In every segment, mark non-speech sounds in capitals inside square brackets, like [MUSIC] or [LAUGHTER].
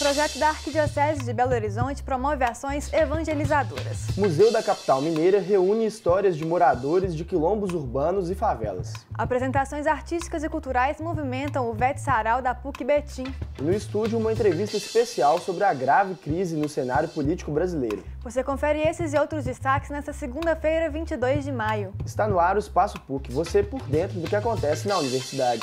O projeto da Arquidiocese de Belo Horizonte promove ações evangelizadoras. Museu da Capital Mineira reúne histórias de moradores de quilombos urbanos e favelas. Apresentações artísticas e culturais movimentam o Vete Sarau da PUC Betim. E no estúdio, uma entrevista especial sobre a grave crise no cenário político brasileiro. Você confere esses e outros destaques nesta segunda-feira, 22 de maio. Está no ar o Espaço PUC, você por dentro do que acontece na universidade.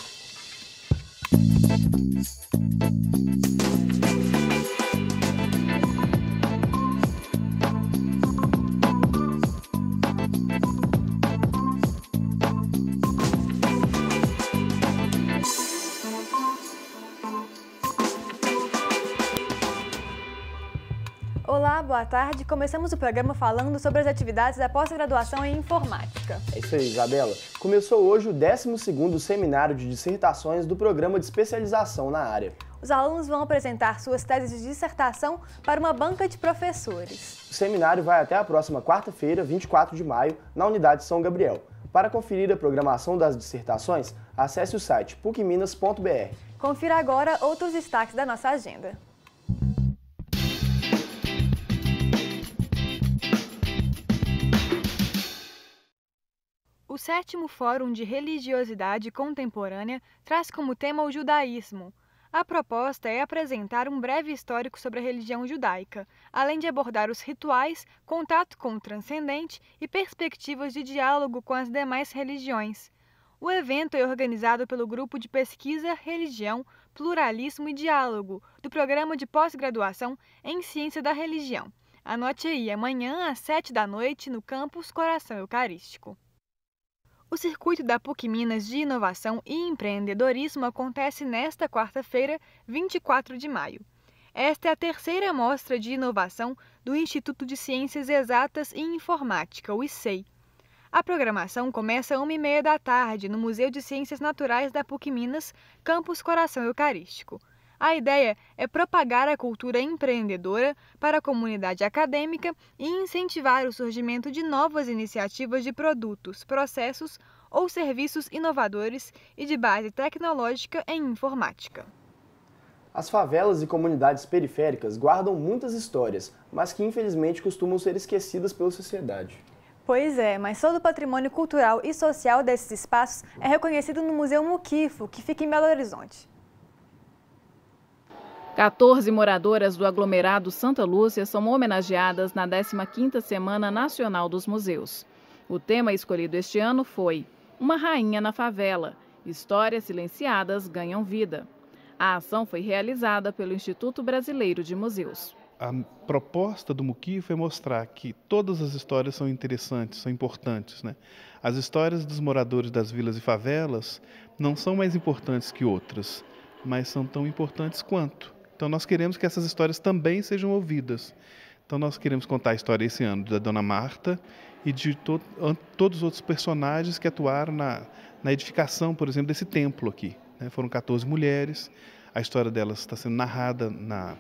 boa tarde. Começamos o programa falando sobre as atividades da pós-graduação em informática. É isso aí, Isabela. Começou hoje o 12º Seminário de Dissertações do Programa de Especialização na área. Os alunos vão apresentar suas teses de dissertação para uma banca de professores. O seminário vai até a próxima quarta-feira, 24 de maio, na Unidade São Gabriel. Para conferir a programação das dissertações, acesse o site pucminas.br. Confira agora outros destaques da nossa agenda. O sétimo Fórum de Religiosidade Contemporânea traz como tema o judaísmo. A proposta é apresentar um breve histórico sobre a religião judaica, além de abordar os rituais, contato com o transcendente e perspectivas de diálogo com as demais religiões. O evento é organizado pelo Grupo de Pesquisa Religião, Pluralismo e Diálogo, do Programa de Pós-Graduação em Ciência da Religião. Anote aí, amanhã às sete da noite, no Campus Coração Eucarístico. O Circuito da PUC Minas de Inovação e Empreendedorismo acontece nesta quarta-feira, 24 de maio. Esta é a terceira mostra de inovação do Instituto de Ciências Exatas e Informática, o ICEI. A programação começa às 1h30 da tarde no Museu de Ciências Naturais da PUC Minas, Campus Coração Eucarístico. A ideia é propagar a cultura empreendedora para a comunidade acadêmica e incentivar o surgimento de novas iniciativas de produtos, processos ou serviços inovadores e de base tecnológica em informática. As favelas e comunidades periféricas guardam muitas histórias, mas que infelizmente costumam ser esquecidas pela sociedade. Pois é, mas todo o patrimônio cultural e social desses espaços é reconhecido no Museu Muquifo, que fica em Belo Horizonte. 14 moradoras do aglomerado Santa Lúcia são homenageadas na 15ª Semana Nacional dos Museus. O tema escolhido este ano foi Uma Rainha na Favela, Histórias Silenciadas Ganham Vida. A ação foi realizada pelo Instituto Brasileiro de Museus. A proposta do Muquio foi mostrar que todas as histórias são interessantes, são importantes. Né? As histórias dos moradores das vilas e favelas não são mais importantes que outras, mas são tão importantes quanto. Então nós queremos que essas histórias também sejam ouvidas. Então nós queremos contar a história esse ano da Dona Marta e de to todos os outros personagens que atuaram na, na edificação, por exemplo, desse templo aqui. Né? Foram 14 mulheres, a história delas está sendo narrada na,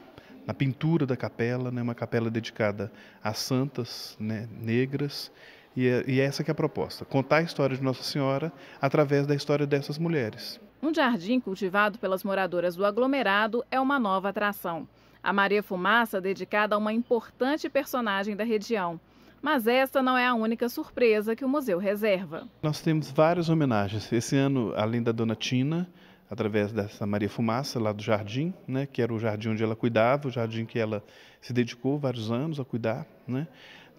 na pintura da capela, né? uma capela dedicada às santas né? negras. E, é, e é essa que é a proposta, contar a história de Nossa Senhora através da história dessas mulheres. Um jardim cultivado pelas moradoras do aglomerado é uma nova atração. A Maria Fumaça, é dedicada a uma importante personagem da região. Mas esta não é a única surpresa que o museu reserva. Nós temos várias homenagens. Esse ano, além da Dona Tina, através dessa Maria Fumaça, lá do jardim, né, que era o jardim onde ela cuidava, o jardim que ela se dedicou vários anos a cuidar. Né.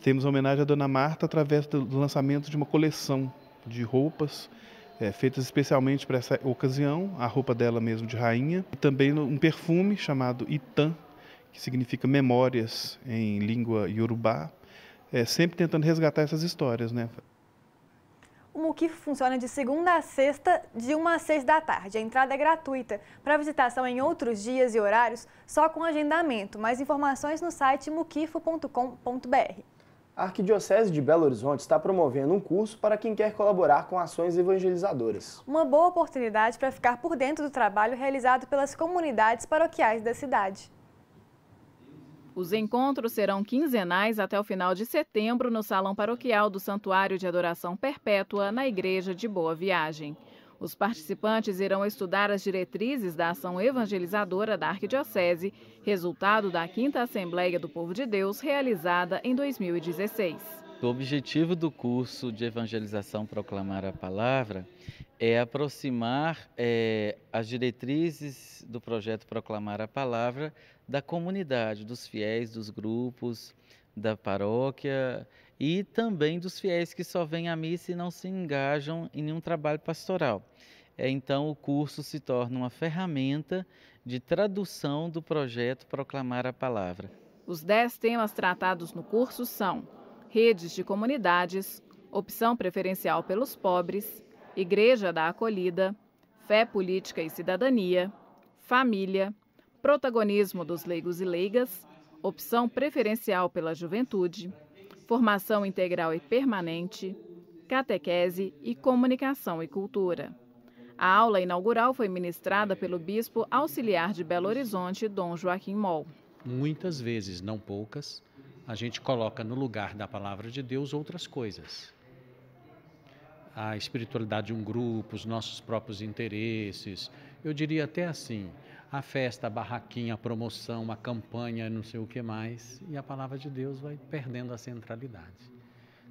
Temos a homenagem à Dona Marta através do lançamento de uma coleção de roupas é, feitas especialmente para essa ocasião, a roupa dela mesmo de rainha, e também um perfume chamado Itan, que significa memórias em língua iorubá, é, sempre tentando resgatar essas histórias, né? O Muquifo funciona de segunda a sexta, de uma às seis da tarde. A entrada é gratuita. Para visitação em outros dias e horários, só com agendamento. Mais informações no site muquifo.com.br a Arquidiocese de Belo Horizonte está promovendo um curso para quem quer colaborar com ações evangelizadoras. Uma boa oportunidade para ficar por dentro do trabalho realizado pelas comunidades paroquiais da cidade. Os encontros serão quinzenais até o final de setembro no Salão Paroquial do Santuário de Adoração Perpétua, na Igreja de Boa Viagem. Os participantes irão estudar as diretrizes da ação evangelizadora da Arquidiocese, resultado da 5 Assembleia do Povo de Deus realizada em 2016. O objetivo do curso de evangelização Proclamar a Palavra é aproximar é, as diretrizes do projeto Proclamar a Palavra da comunidade, dos fiéis, dos grupos, da paróquia e também dos fiéis que só vêm à missa e não se engajam em nenhum trabalho pastoral. É, então, o curso se torna uma ferramenta de tradução do projeto Proclamar a Palavra. Os dez temas tratados no curso são redes de comunidades, opção preferencial pelos pobres, igreja da acolhida, fé política e cidadania, família, protagonismo dos leigos e leigas, opção preferencial pela juventude, formação integral e permanente, catequese e comunicação e cultura. A aula inaugural foi ministrada pelo bispo auxiliar de Belo Horizonte, Dom Joaquim Moll. Muitas vezes, não poucas, a gente coloca no lugar da palavra de Deus outras coisas. A espiritualidade de um grupo, os nossos próprios interesses, eu diria até assim, a festa, a barraquinha, a promoção, a campanha, não sei o que mais, e a palavra de Deus vai perdendo a centralidade.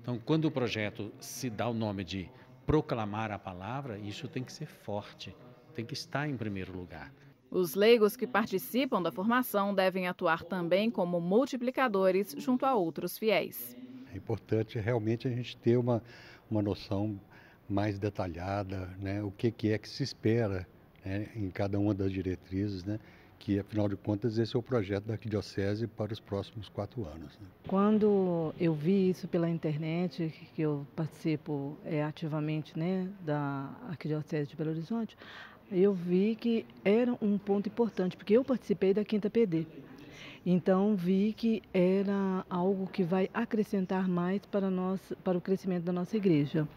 Então, quando o projeto se dá o nome de proclamar a palavra, isso tem que ser forte, tem que estar em primeiro lugar. Os leigos que participam da formação devem atuar também como multiplicadores junto a outros fiéis. É importante realmente a gente ter uma, uma noção mais detalhada, né? o que, que é que se espera né, em cada uma das diretrizes, né, que afinal de contas esse é o projeto da arquidiocese para os próximos quatro anos. Né? Quando eu vi isso pela internet, que eu participo é, ativamente né, da arquidiocese de Belo Horizonte, eu vi que era um ponto importante, porque eu participei da quinta PD. Então vi que era algo que vai acrescentar mais para, nós, para o crescimento da nossa igreja.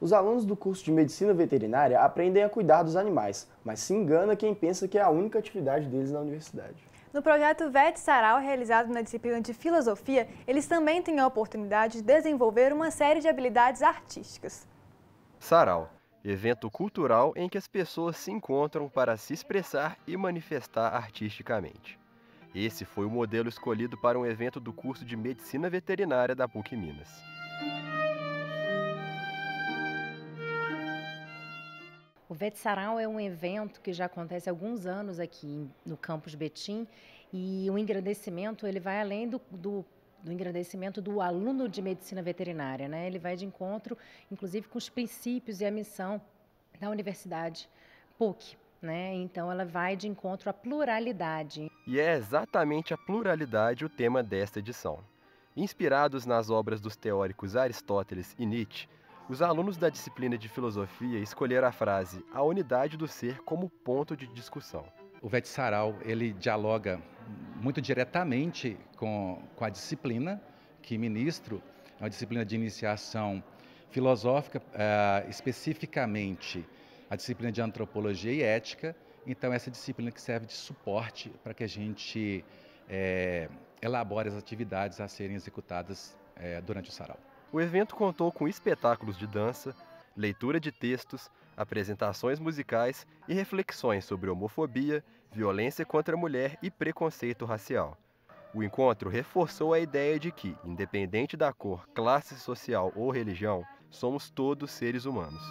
Os alunos do curso de Medicina Veterinária aprendem a cuidar dos animais, mas se engana quem pensa que é a única atividade deles na universidade. No projeto VET Sarau, realizado na disciplina de Filosofia, eles também têm a oportunidade de desenvolver uma série de habilidades artísticas. Sarau, evento cultural em que as pessoas se encontram para se expressar e manifestar artisticamente. Esse foi o modelo escolhido para um evento do curso de Medicina Veterinária da PUC Minas. O Vet Sarau é um evento que já acontece há alguns anos aqui no campus Betim e o engrandecimento ele vai além do, do do engrandecimento do aluno de medicina veterinária, né? Ele vai de encontro, inclusive, com os princípios e a missão da universidade PUC, né? Então, ela vai de encontro à pluralidade. E é exatamente a pluralidade o tema desta edição. Inspirados nas obras dos teóricos Aristóteles e Nietzsche, os alunos da disciplina de filosofia escolheram a frase a unidade do ser como ponto de discussão. O Vete saral ele dialoga muito diretamente com, com a disciplina que ministro, é uma disciplina de iniciação filosófica, eh, especificamente a disciplina de antropologia e ética. Então, essa disciplina que serve de suporte para que a gente é, elabore as atividades a serem executadas é, durante o sarau. O evento contou com espetáculos de dança, leitura de textos, apresentações musicais e reflexões sobre homofobia, violência contra a mulher e preconceito racial. O encontro reforçou a ideia de que, independente da cor, classe social ou religião, somos todos seres humanos.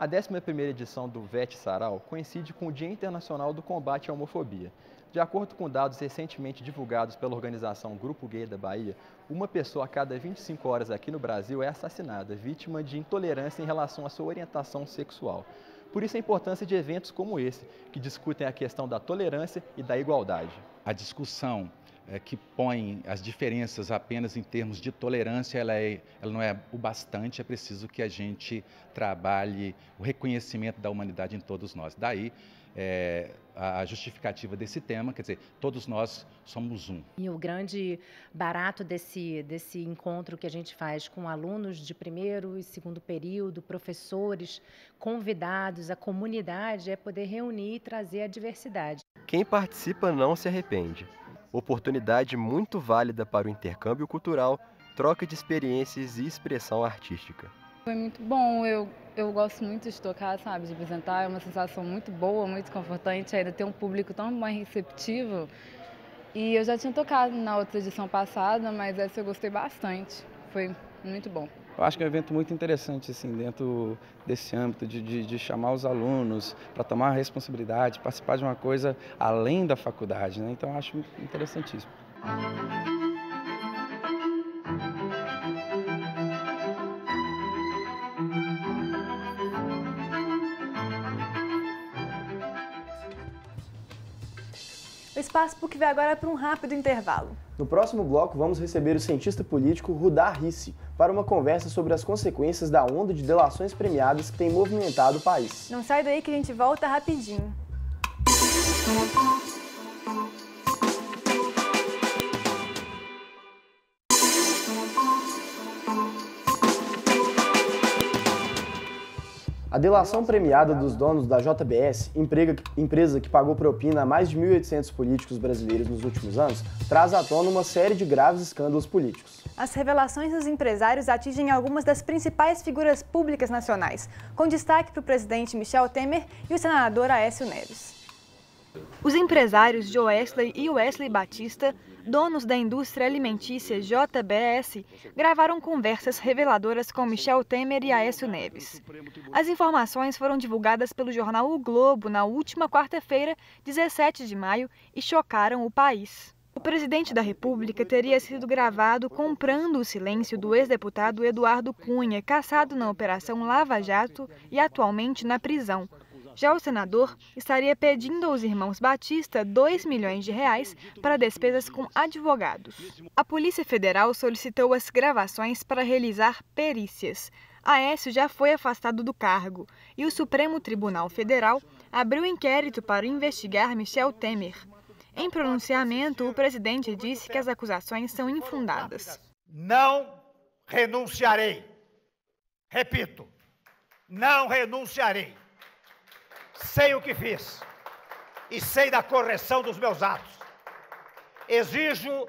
A 11ª edição do VET Sarau coincide com o Dia Internacional do Combate à Homofobia. De acordo com dados recentemente divulgados pela organização Grupo Gay da Bahia, uma pessoa a cada 25 horas aqui no Brasil é assassinada, vítima de intolerância em relação à sua orientação sexual. Por isso a importância de eventos como esse, que discutem a questão da tolerância e da igualdade. A discussão é, que põe as diferenças apenas em termos de tolerância, ela, é, ela não é o bastante, é preciso que a gente trabalhe o reconhecimento da humanidade em todos nós. Daí é, a justificativa desse tema, quer dizer, todos nós somos um. E o grande barato desse, desse encontro que a gente faz com alunos de primeiro e segundo período, professores, convidados, a comunidade, é poder reunir e trazer a diversidade. Quem participa não se arrepende oportunidade muito válida para o intercâmbio cultural, troca de experiências e expressão artística. Foi muito bom, eu, eu gosto muito de tocar, sabe, de apresentar, é uma sensação muito boa, muito confortante, ainda ter um público tão mais receptivo. E eu já tinha tocado na outra edição passada, mas essa eu gostei bastante, foi muito bom. Eu acho que é um evento muito interessante assim, dentro desse âmbito de, de, de chamar os alunos para tomar responsabilidade, participar de uma coisa além da faculdade. Né? Então, acho interessantíssimo. O espaço PUC vai agora é para um rápido intervalo. No próximo bloco, vamos receber o cientista político Rudar Risse para uma conversa sobre as consequências da onda de delações premiadas que tem movimentado o país. Não sai daí que a gente volta rapidinho. A delação premiada dos donos da JBS, empresa que pagou propina a mais de 1.800 políticos brasileiros nos últimos anos, traz à tona uma série de graves escândalos políticos. As revelações dos empresários atingem algumas das principais figuras públicas nacionais, com destaque para o presidente Michel Temer e o senador Aécio Neves. Os empresários Joe Wesley e Wesley Batista donos da indústria alimentícia JBS gravaram conversas reveladoras com Michel Temer e Aécio Neves. As informações foram divulgadas pelo jornal O Globo na última quarta-feira, 17 de maio, e chocaram o país. O presidente da República teria sido gravado comprando o silêncio do ex-deputado Eduardo Cunha, caçado na Operação Lava Jato e atualmente na prisão. Já o senador estaria pedindo aos irmãos Batista 2 milhões de reais para despesas com advogados. A Polícia Federal solicitou as gravações para realizar perícias. Aécio já foi afastado do cargo e o Supremo Tribunal Federal abriu inquérito para investigar Michel Temer. Em pronunciamento, o presidente disse que as acusações são infundadas. Não renunciarei. Repito, não renunciarei sei o que fiz e sei da correção dos meus atos. Exijo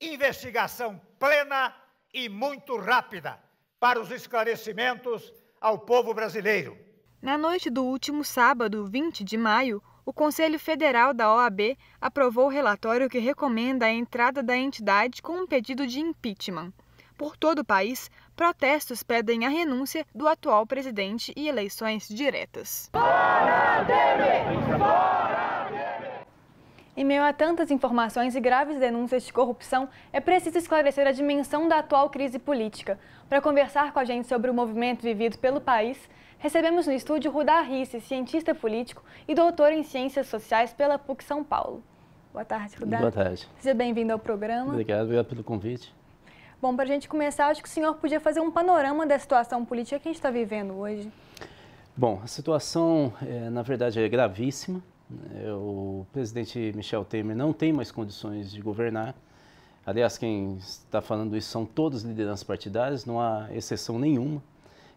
investigação plena e muito rápida para os esclarecimentos ao povo brasileiro. Na noite do último sábado, 20 de maio, o Conselho Federal da OAB aprovou o relatório que recomenda a entrada da entidade com um pedido de impeachment. Por todo o país, protestos pedem a renúncia do atual presidente e eleições diretas. Fora Temer! Fora Temer! Em meio a tantas informações e graves denúncias de corrupção, é preciso esclarecer a dimensão da atual crise política. Para conversar com a gente sobre o movimento vivido pelo país, recebemos no estúdio Rudá Risse, cientista político e doutor em Ciências Sociais pela PUC São Paulo. Boa tarde, Rudá. Boa tarde. Seja bem-vindo ao programa. Obrigado, obrigado pelo convite. Bom, para a gente começar, acho que o senhor podia fazer um panorama da situação política que a gente está vivendo hoje. Bom, a situação, é, na verdade, é gravíssima. Né? O presidente Michel Temer não tem mais condições de governar. Aliás, quem está falando isso são todos lideranças partidárias, não há exceção nenhuma,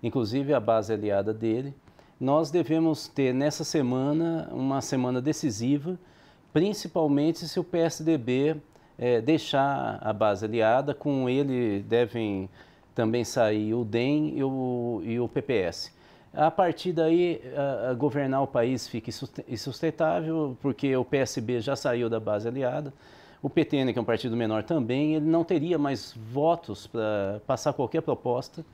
inclusive a base aliada dele. Nós devemos ter nessa semana uma semana decisiva, principalmente se o PSDB é, deixar a base aliada. Com ele devem também sair o DEM e o, e o PPS. A partir daí, a, a governar o país fica insustentável, porque o PSB já saiu da base aliada. O PTN, que é um partido menor também, ele não teria mais votos para passar qualquer proposta.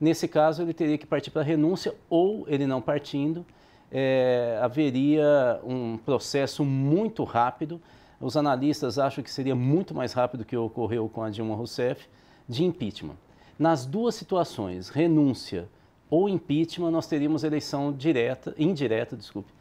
Nesse caso, ele teria que partir para renúncia ou, ele não partindo, é, haveria um processo muito rápido os analistas acham que seria muito mais rápido que ocorreu com a Dilma Rousseff de impeachment. Nas duas situações, renúncia ou impeachment, nós teríamos eleição direta, indireta, desculpe,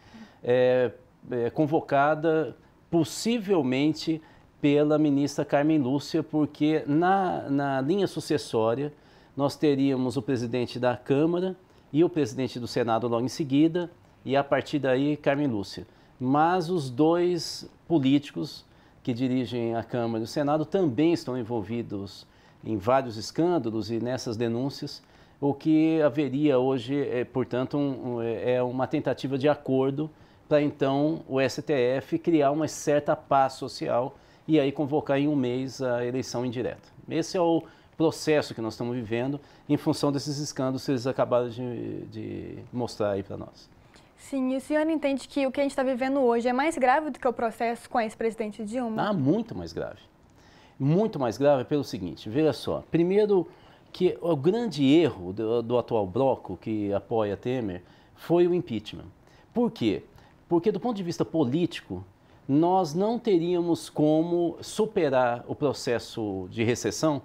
é, é, convocada possivelmente pela ministra Carmen Lúcia, porque na, na linha sucessória nós teríamos o presidente da Câmara e o presidente do Senado logo em seguida, e a partir daí Carmen Lúcia. Mas os dois políticos que dirigem a Câmara e o Senado também estão envolvidos em vários escândalos e nessas denúncias, o que haveria hoje, é, portanto, um, é uma tentativa de acordo para então o STF criar uma certa paz social e aí convocar em um mês a eleição indireta. Esse é o processo que nós estamos vivendo em função desses escândalos que eles acabaram de, de mostrar aí para nós. Sim, e o senhor entende que o que a gente está vivendo hoje é mais grave do que o processo com a ex-presidente Dilma? Ah, muito mais grave. Muito mais grave pelo seguinte, veja só. Primeiro, que o grande erro do, do atual bloco que apoia Temer foi o impeachment. Por quê? Porque do ponto de vista político, nós não teríamos como superar o processo de recessão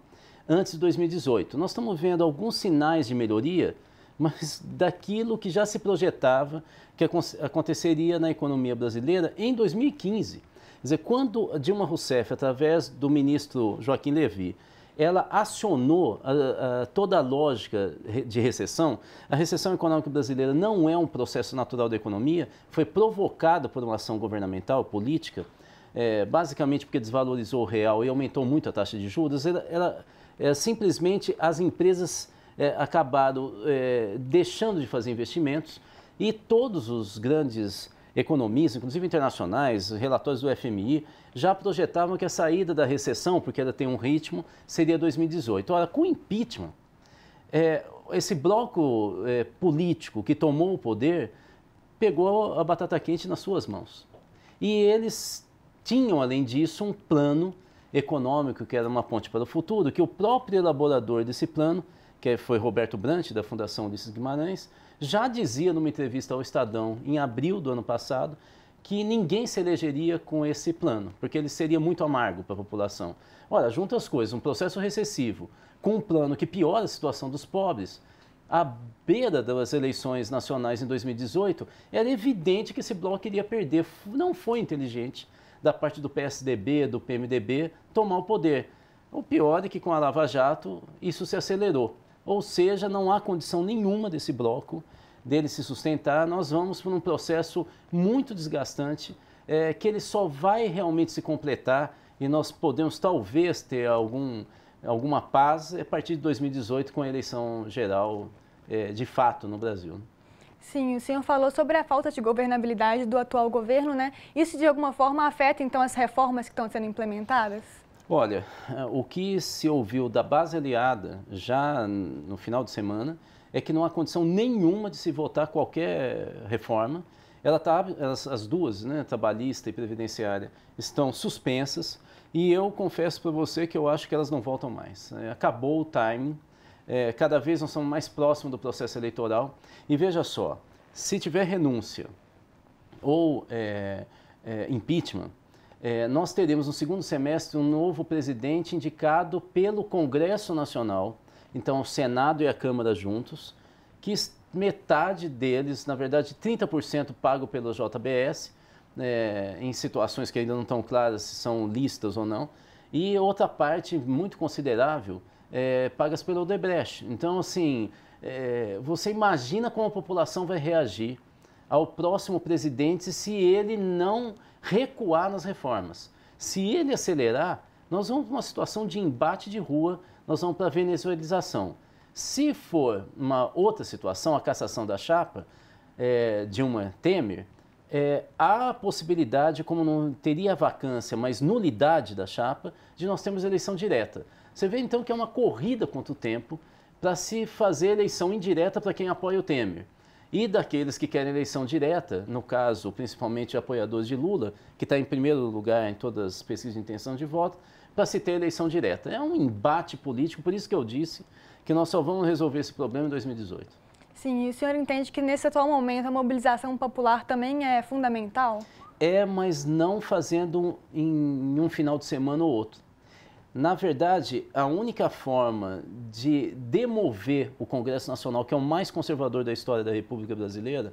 antes de 2018. Nós estamos vendo alguns sinais de melhoria, mas daquilo que já se projetava que aconteceria na economia brasileira em 2015. Quer dizer, quando Dilma Rousseff, através do ministro Joaquim Levy, ela acionou toda a lógica de recessão. A recessão econômica brasileira não é um processo natural da economia, foi provocada por uma ação governamental, política, é, basicamente porque desvalorizou o real e aumentou muito a taxa de juros. ela é, simplesmente as empresas é, acabado é, deixando de fazer investimentos e todos os grandes economistas, inclusive internacionais, relatórios do FMI, já projetavam que a saída da recessão, porque ela tem um ritmo, seria 2018. Ora, com o impeachment, é, esse bloco é, político que tomou o poder pegou a batata quente nas suas mãos. E eles tinham, além disso, um plano econômico que era uma ponte para o futuro, que o próprio elaborador desse plano que foi Roberto Brant, da Fundação Ulisses Guimarães, já dizia numa entrevista ao Estadão, em abril do ano passado, que ninguém se elegeria com esse plano, porque ele seria muito amargo para a população. Ora, junta as coisas, um processo recessivo com um plano que piora a situação dos pobres, à beira das eleições nacionais em 2018, era evidente que esse bloco iria perder. Não foi inteligente da parte do PSDB, do PMDB, tomar o poder. O pior é que com a Lava Jato isso se acelerou. Ou seja, não há condição nenhuma desse bloco dele se sustentar. Nós vamos por um processo muito desgastante, é, que ele só vai realmente se completar e nós podemos talvez ter algum, alguma paz a partir de 2018 com a eleição geral é, de fato no Brasil. Né? Sim, o senhor falou sobre a falta de governabilidade do atual governo, né? Isso de alguma forma afeta então as reformas que estão sendo implementadas? Olha, o que se ouviu da base aliada já no final de semana é que não há condição nenhuma de se votar qualquer reforma. Ela tá, elas, as duas, né, trabalhista e previdenciária, estão suspensas e eu confesso para você que eu acho que elas não voltam mais. É, acabou o timing, é, cada vez nós estamos mais próximos do processo eleitoral. E veja só, se tiver renúncia ou é, é, impeachment, é, nós teremos no segundo semestre um novo presidente indicado pelo Congresso Nacional, então o Senado e a Câmara juntos, que metade deles, na verdade 30% pago pela JBS, é, né, em situações que ainda não estão claras se são listas ou não, e outra parte muito considerável é, pagas pelo Odebrecht. Então, assim, é, você imagina como a população vai reagir ao próximo presidente se ele não recuar nas reformas. Se ele acelerar, nós vamos para uma situação de embate de rua, nós vamos para a venezuelização. Se for uma outra situação, a cassação da chapa é, de uma Temer, é, há a possibilidade, como não teria vacância, mas nulidade da chapa, de nós termos eleição direta. Você vê então que é uma corrida contra o tempo para se fazer eleição indireta para quem apoia o Temer e daqueles que querem eleição direta, no caso, principalmente apoiadores de Lula, que está em primeiro lugar em todas as pesquisas de intenção de voto, para se ter eleição direta. É um embate político, por isso que eu disse que nós só vamos resolver esse problema em 2018. Sim, e o senhor entende que nesse atual momento a mobilização popular também é fundamental? É, mas não fazendo em um final de semana ou outro. Na verdade, a única forma de demover o Congresso Nacional, que é o mais conservador da história da República Brasileira,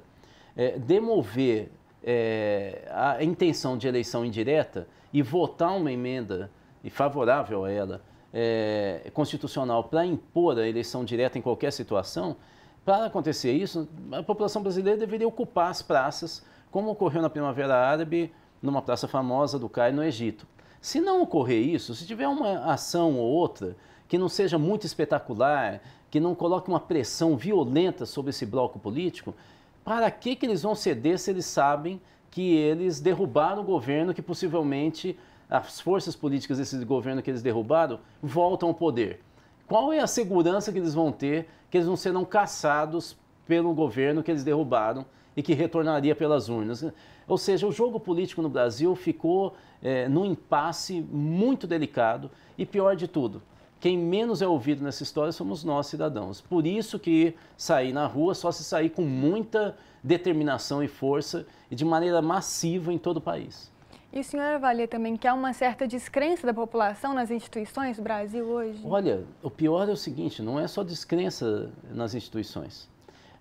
é demover é, a intenção de eleição indireta e votar uma emenda e favorável a ela é, constitucional para impor a eleição direta em qualquer situação, para acontecer isso, a população brasileira deveria ocupar as praças, como ocorreu na Primavera Árabe, numa praça famosa do Cairo, no Egito. Se não ocorrer isso, se tiver uma ação ou outra que não seja muito espetacular, que não coloque uma pressão violenta sobre esse bloco político, para que, que eles vão ceder se eles sabem que eles derrubaram o governo, que possivelmente as forças políticas desse governo que eles derrubaram voltam ao poder? Qual é a segurança que eles vão ter que eles não serão caçados pelo governo que eles derrubaram e que retornaria pelas urnas? Ou seja, o jogo político no Brasil ficou é, num impasse muito delicado e, pior de tudo, quem menos é ouvido nessa história somos nós, cidadãos. Por isso que sair na rua só se sair com muita determinação e força e de maneira massiva em todo o país. E o senhor avalia também que há uma certa descrença da população nas instituições do Brasil hoje? Olha, o pior é o seguinte, não é só descrença nas instituições.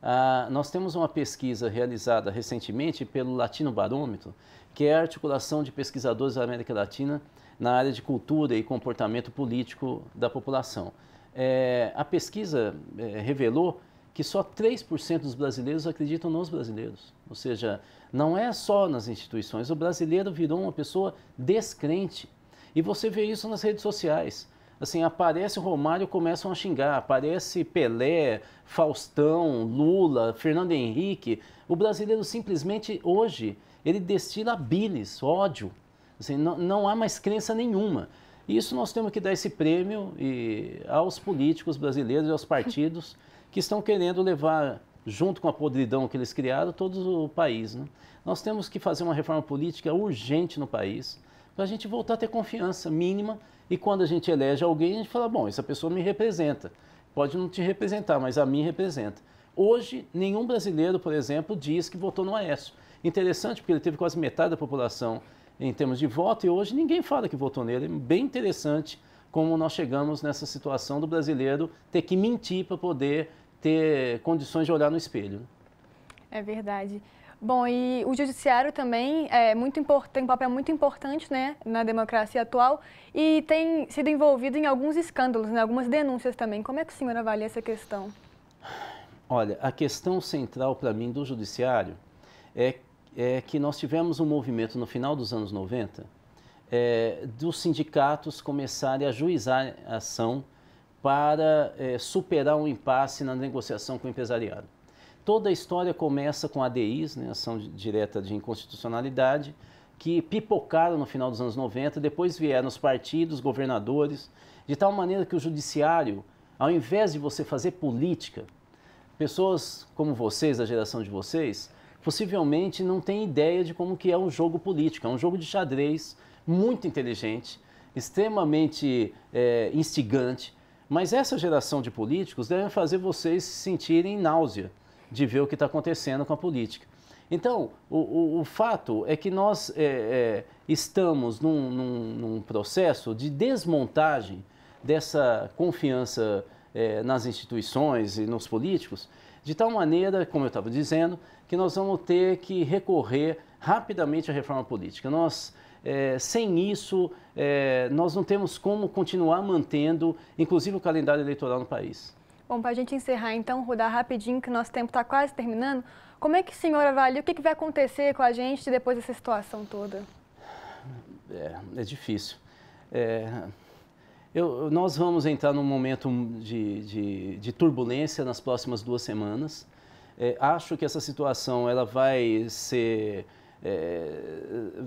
Ah, nós temos uma pesquisa realizada recentemente pelo Latino Barômetro, que é a articulação de pesquisadores da América Latina na área de cultura e comportamento político da população. É, a pesquisa é, revelou que só 3% dos brasileiros acreditam nos brasileiros. Ou seja, não é só nas instituições. O brasileiro virou uma pessoa descrente. E você vê isso nas redes sociais assim, aparece o Romário começam a xingar, aparece Pelé, Faustão, Lula, Fernando Henrique. O brasileiro simplesmente hoje ele destila bilis, ódio. Assim, não, não há mais crença nenhuma. E isso nós temos que dar esse prêmio e, aos políticos brasileiros e aos partidos [LAUGHS] que estão querendo levar junto com a podridão que eles criaram, todo o país. Né? Nós temos que fazer uma reforma política urgente no país para a gente voltar a ter confiança mínima e quando a gente elege alguém, a gente fala, bom, essa pessoa me representa. Pode não te representar, mas a mim representa. Hoje, nenhum brasileiro, por exemplo, diz que votou no Aécio. Interessante, porque ele teve quase metade da população em termos de voto e hoje ninguém fala que votou nele. É bem interessante como nós chegamos nessa situação do brasileiro ter que mentir para poder ter condições de olhar no espelho. É verdade. Bom, e o judiciário também é muito tem um papel muito importante né, na democracia atual e tem sido envolvido em alguns escândalos, né, algumas denúncias também. Como é que o senhor avalia essa questão? Olha, a questão central para mim do judiciário é, é, que nós tivemos um movimento no final dos anos 90 é, dos sindicatos começarem a juizar a ação para é, superar um impasse na negociação com o empresariado. Toda a história começa com ADIs, né, ação direta de inconstitucionalidade, que pipocaram no final dos anos 90, depois vieram os partidos, governadores, de tal maneira que o judiciário, ao invés de você fazer política, pessoas como vocês, da geração de vocês, possivelmente não têm ideia de como que é um jogo político, é um jogo de xadrez muito inteligente, extremamente é, instigante, mas essa geração de políticos deve fazer vocês se sentirem náusea de ver o que está acontecendo com a política. Então, o, o, o fato é que nós é, é, estamos num, num, num, processo de desmontagem dessa confiança é, nas instituições e nos políticos, de tal maneira, como eu estava dizendo, que nós vamos ter que recorrer rapidamente à reforma política. Nós é, sem isso, é, nós não temos como continuar mantendo, inclusive, o calendário eleitoral no país. Bom, para a gente encerrar então, rodar rapidinho, que nosso tempo está quase terminando, como é que a senhora avalia o que, que vai acontecer com a gente depois dessa situação toda? É, é difícil. É, eu, nós vamos entrar num momento de, de, de turbulência nas próximas duas semanas. É, acho que essa situação ela vai ser, é,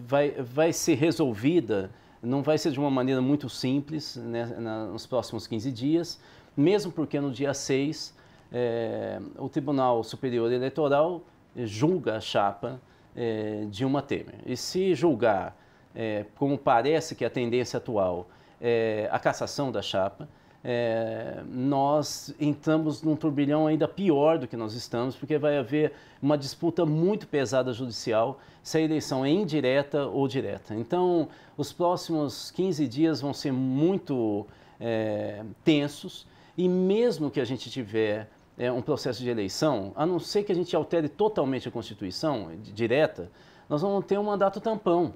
vai, vai ser resolvida, não vai ser de uma maneira muito simples né, nos próximos 15 dias mesmo porque no dia 6 é, o Tribunal Superior Eleitoral é, julga a chapa é, Dilma Temer. E se julgar, é, como parece que é a tendência atual, é, a cassação da chapa, é, nós entramos num turbilhão ainda pior do que nós estamos, porque vai haver uma disputa muito pesada judicial se a eleição é indireta ou direta. Então, os próximos 15 dias vão ser muito é, tensos. E mesmo que a gente tiver é, um processo de eleição, a não ser que a gente altere totalmente a Constituição direta, nós vamos ter um mandato tampão.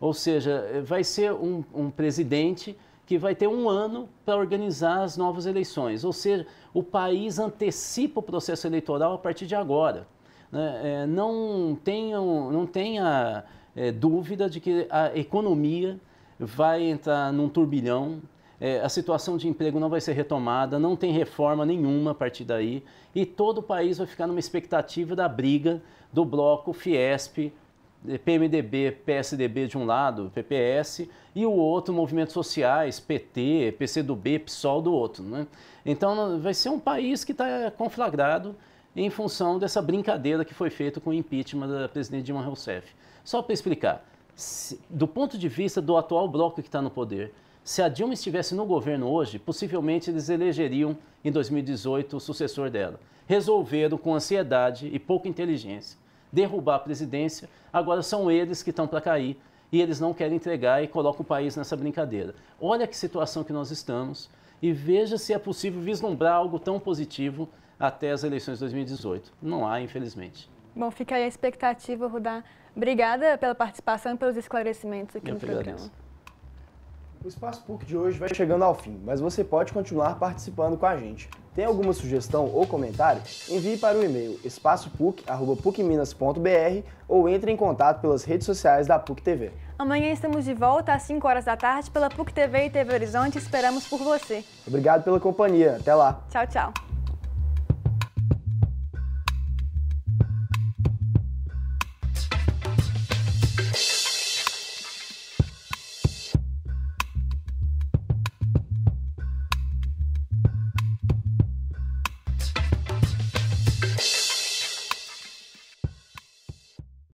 Ou seja, é, vai ser um, um presidente que vai ter um ano para organizar as novas eleições. Ou seja, o país antecipa o processo eleitoral a partir de agora. Né? É, não, tenham, não tenha é, dúvida de que a economia vai entrar num turbilhão é, a situação de emprego não vai ser retomada, não tem reforma nenhuma a partir daí, e todo o país vai ficar numa expectativa da briga do bloco Fiesp, é, PMDB, PSDB de um lado, PPS, e o outro, movimentos sociais, PT, PCdoB, PSOL do outro. Né? Então, vai ser um país que está conflagrado em função dessa brincadeira que foi feita com o impeachment da presidente Dilma Rousseff. Só para explicar, do ponto de vista do atual bloco que está no poder, se a Dilma estivesse no governo hoje, possivelmente eles elegeriam em 2018 o sucessor dela. Resolveram, com ansiedade e pouca inteligência, derrubar a presidência. Agora são eles que estão para cair e eles não querem entregar e colocam o país nessa brincadeira. Olha que situação que nós estamos e veja se é possível vislumbrar algo tão positivo até as eleições de 2018. Não há, infelizmente. Bom, fica aí a expectativa, Rudá. Obrigada pela participação e pelos esclarecimentos aqui Eu no programa. Agradeço. O Espaço PUC de hoje vai chegando ao fim, mas você pode continuar participando com a gente. Tem alguma sugestão ou comentário? Envie para o e-mail espaçopuc.pucminas.br ou entre em contato pelas redes sociais da PUC TV. Amanhã estamos de volta às 5 horas da tarde pela PUC TV e TV Horizonte. Esperamos por você. Obrigado pela companhia. Até lá. Tchau, tchau.